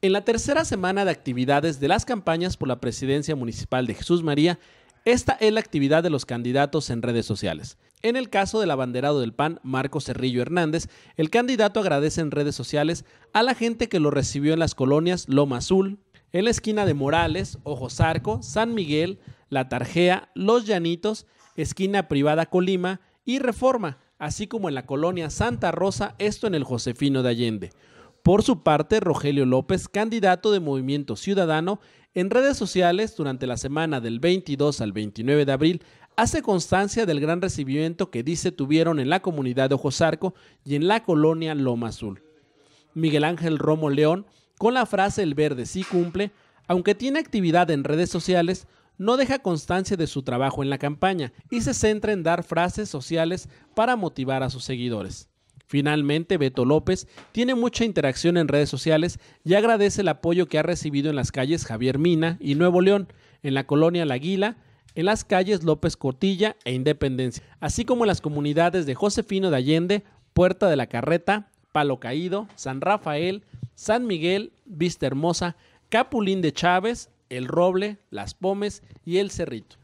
En la tercera semana de actividades de las campañas por la presidencia municipal de Jesús María, esta es la actividad de los candidatos en redes sociales. En el caso del abanderado del PAN, Marco Cerrillo Hernández, el candidato agradece en redes sociales a la gente que lo recibió en las colonias Loma Azul, en la esquina de Morales, Ojos Arco, San Miguel, La Tarjea, Los Llanitos, esquina privada Colima y Reforma, así como en la colonia Santa Rosa, esto en el Josefino de Allende. Por su parte, Rogelio López, candidato de Movimiento Ciudadano, en redes sociales durante la semana del 22 al 29 de abril, hace constancia del gran recibimiento que dice tuvieron en la comunidad de Ojosarco y en la colonia Loma Azul. Miguel Ángel Romo León, con la frase El verde sí cumple, aunque tiene actividad en redes sociales, no deja constancia de su trabajo en la campaña y se centra en dar frases sociales para motivar a sus seguidores. Finalmente, Beto López tiene mucha interacción en redes sociales y agradece el apoyo que ha recibido en las calles Javier Mina y Nuevo León, en la colonia La Guila, en las calles López Cortilla e Independencia, así como en las comunidades de Josefino de Allende, Puerta de la Carreta, Palo Caído, San Rafael, San Miguel, Vista Hermosa, Capulín de Chávez, El Roble, Las Pomes y El Cerrito.